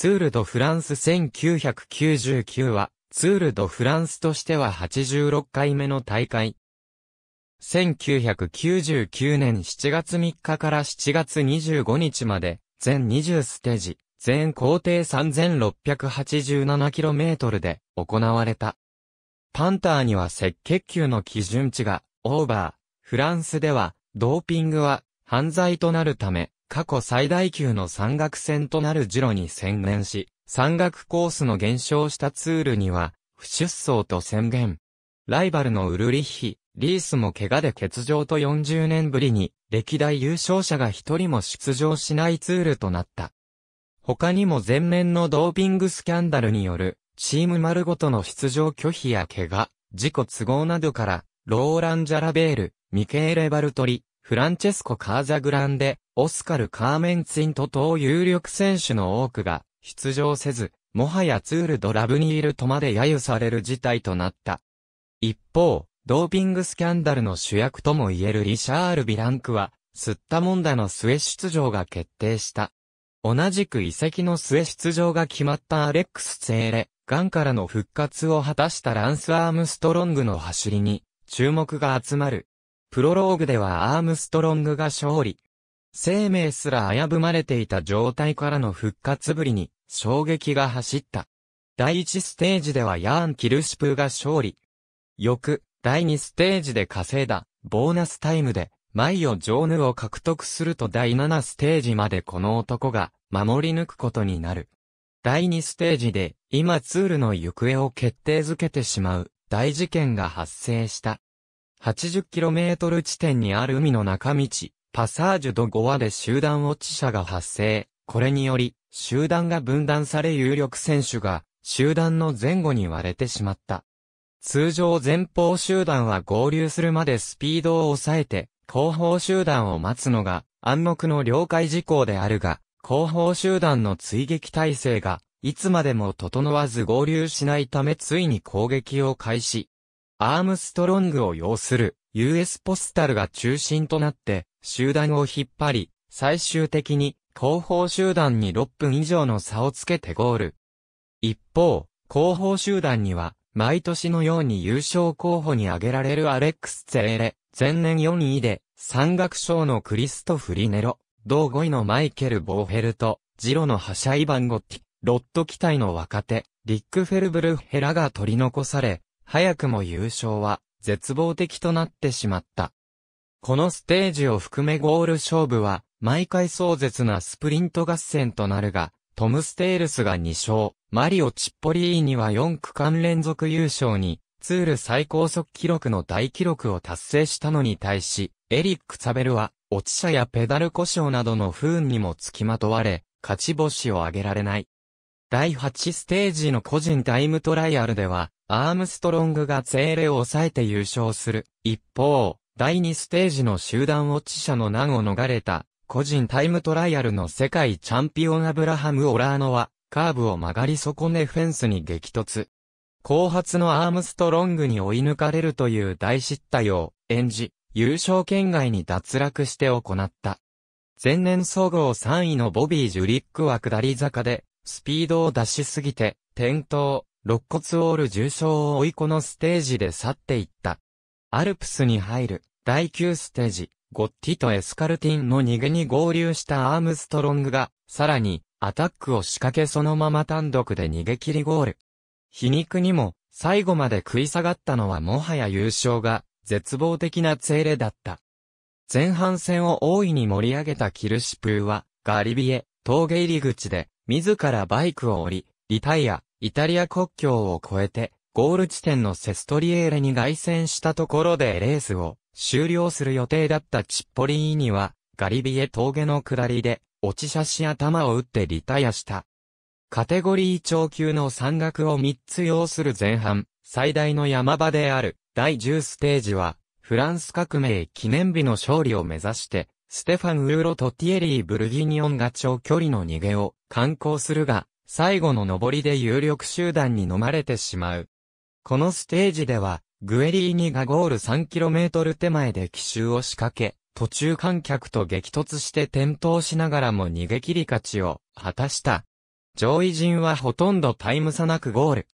ツール・ド・フランス1999は、ツール・ド・フランスとしては86回目の大会。1999年7月3日から7月25日まで、全20ステージ、全行程 3687km で行われた。パンターには赤血球の基準値が、オーバー。フランスでは、ドーピングは、犯罪となるため、過去最大級の山岳戦となるジロに専念し、山岳コースの減少したツールには、不出走と宣言。ライバルのウルリッヒ、リースも怪我で欠場と40年ぶりに、歴代優勝者が一人も出場しないツールとなった。他にも前面のドーピングスキャンダルによる、チーム丸ごとの出場拒否や怪我、自己都合などから、ローラン・ジャラベール、ミケーレ・バルトリ、フランチェスコ・カーザグランデ、オスカル・カーメンツィント等有力選手の多くが出場せず、もはやツールドラブにいるとまで揶揄される事態となった。一方、ドーピングスキャンダルの主役とも言えるリシャール・ビランクは、吸ったもんだの末出場が決定した。同じく遺跡の末出場が決まったアレックス・ツェーレ、ガンからの復活を果たしたランス・アームストロングの走りに、注目が集まる。プロローグではアームストロングが勝利、生命すら危ぶまれていた状態からの復活ぶりに衝撃が走った。第1ステージではヤーン・キルシプーが勝利。翌、第2ステージで稼いだ、ボーナスタイムで、マイオ・ジョーヌを獲得すると第7ステージまでこの男が守り抜くことになる。第2ステージで、今ツールの行方を決定づけてしまう大事件が発生した。80km 地点にある海の中道、パサージュドゴ話で集団落ち者が発生。これにより、集団が分断され有力選手が、集団の前後に割れてしまった。通常前方集団は合流するまでスピードを抑えて、後方集団を待つのが暗黙の了解事項であるが、後方集団の追撃体制が、いつまでも整わず合流しないためついに攻撃を開始。アームストロングを要する US ポスタルが中心となって集団を引っ張り、最終的に後方集団に6分以上の差をつけてゴール。一方、後方集団には毎年のように優勝候補に挙げられるアレックス・ツェーレ、前年4位で、山岳賞のクリストフ・リネロ、同5位のマイケル・ボーヘルト、ジロのハシャイ・バンゴッティ、ロット機体の若手、リック・フェルブル・ヘラが取り残され、早くも優勝は絶望的となってしまった。このステージを含めゴール勝負は、毎回壮絶なスプリント合戦となるが、トム・ステールスが2勝、マリオ・チッポリーニは4区間連続優勝に、ツール最高速記録の大記録を達成したのに対し、エリック・サベルは、落ち車やペダル故障などの不運にもつきまとわれ、勝ち星を挙げられない。第8ステージの個人タイムトライアルでは、アームストロングがゼーレを抑えて優勝する。一方、第2ステージの集団落ち者の難を逃れた、個人タイムトライアルの世界チャンピオンアブラハム・オラーノは、カーブを曲がり損ねフェンスに激突。後発のアームストロングに追い抜かれるという大失態を演じ、優勝圏外に脱落して行った。前年総合3位のボビー・ジュリックは下り坂で、スピードを出しすぎて、転倒。肋骨オール重傷を追いこのステージで去っていった。アルプスに入る第9ステージ、ゴッティとエスカルティンの逃げに合流したアームストロングが、さらにアタックを仕掛けそのまま単独で逃げ切りゴール。皮肉にも、最後まで食い下がったのはもはや優勝が、絶望的なツェレだった。前半戦を大いに盛り上げたキルシプーは、ガリビエ、峠入り口で、自らバイクを降り、リタイア、イタリア国境を越えて、ゴール地点のセストリエーレに凱旋したところでレースを終了する予定だったチッポリーニは、ガリビエ峠の下りで、落ち写し頭を打ってリタイアした。カテゴリー超級の山岳を3つ要する前半、最大の山場である、第10ステージは、フランス革命記念日の勝利を目指して、ステファン・ウーロとティエリー・ブルギニオンが長距離の逃げを、観光するが、最後の上りで有力集団に飲まれてしまう。このステージでは、グエリーニがゴール 3km 手前で奇襲を仕掛け、途中観客と激突して転倒しながらも逃げ切り勝ちを果たした。上位陣はほとんどタイム差なくゴール。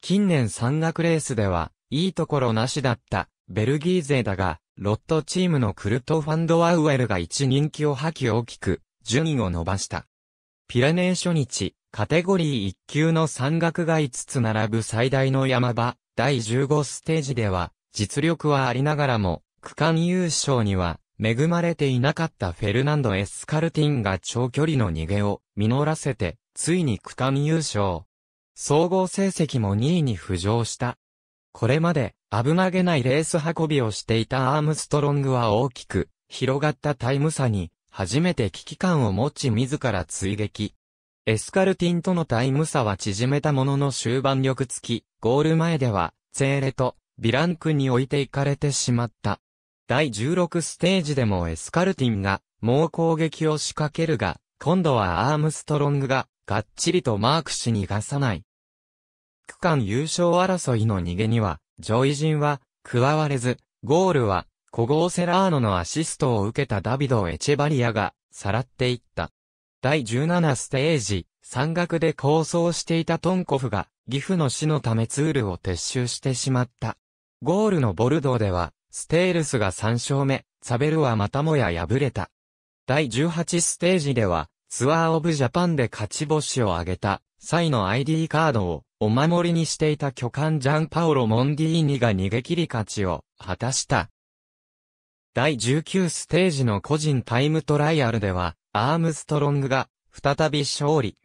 近年山岳レースでは、いいところなしだったベルギー勢だが、ロットチームのクルト・ファンド・アウエルが1人気を破棄大きく順位を伸ばした。ピレネー初日、カテゴリー1級の山岳が5つ並ぶ最大の山場、第15ステージでは、実力はありながらも、区間優勝には、恵まれていなかったフェルナンド・エスカルティンが長距離の逃げを実らせて、ついに区間優勝。総合成績も2位に浮上した。これまで危なげないレース運びをしていたアームストロングは大きく広がったタイム差に初めて危機感を持ち自ら追撃。エスカルティンとのタイム差は縮めたものの終盤力付き、ゴール前では、ツェーレと、ビランクに置いていかれてしまった。第16ステージでもエスカルティンが、猛攻撃を仕掛けるが、今度はアームストロングが、がっちりとマークし逃がさない。区間優勝争いの逃げには、上位陣は、加われず、ゴールは、古豪セラーノのアシストを受けたダビド・エチェバリアが、さらっていった。第17ステージ、山岳で構想していたトンコフが、岐阜の死のためツールを撤収してしまった。ゴールのボルドーでは、ステールスが3勝目、サベルはまたもや敗れた。第18ステージでは、ツアーオブジャパンで勝ち星を挙げた、際の ID カードを、お守りにしていた巨漢ジャンパオロ・モンディーニが逃げ切り勝ちを果たした。第19ステージの個人タイムトライアルでは、アームストロングが、再び勝利。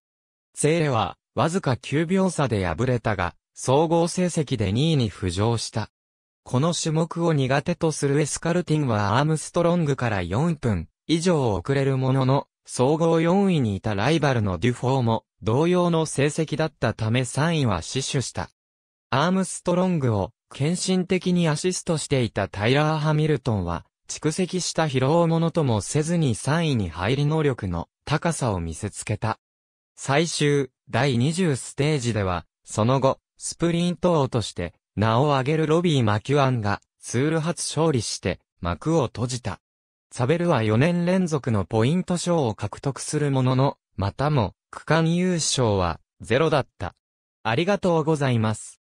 ゼーレは、わずか9秒差で敗れたが、総合成績で2位に浮上した。この種目を苦手とするエスカルティンはアームストロングから4分以上遅れるものの、総合4位にいたライバルのデュフォーも同様の成績だったため3位は死守した。アームストロングを献身的にアシストしていたタイラー・ハミルトンは蓄積した疲労ものともせずに3位に入り能力の高さを見せつけた。最終、第20ステージでは、その後、スプリント王として、名を挙げるロビー・マキュアンが、ツール初勝利して、幕を閉じた。サベルは4年連続のポイント賞を獲得するものの、またも、区間優勝は、ゼロだった。ありがとうございます。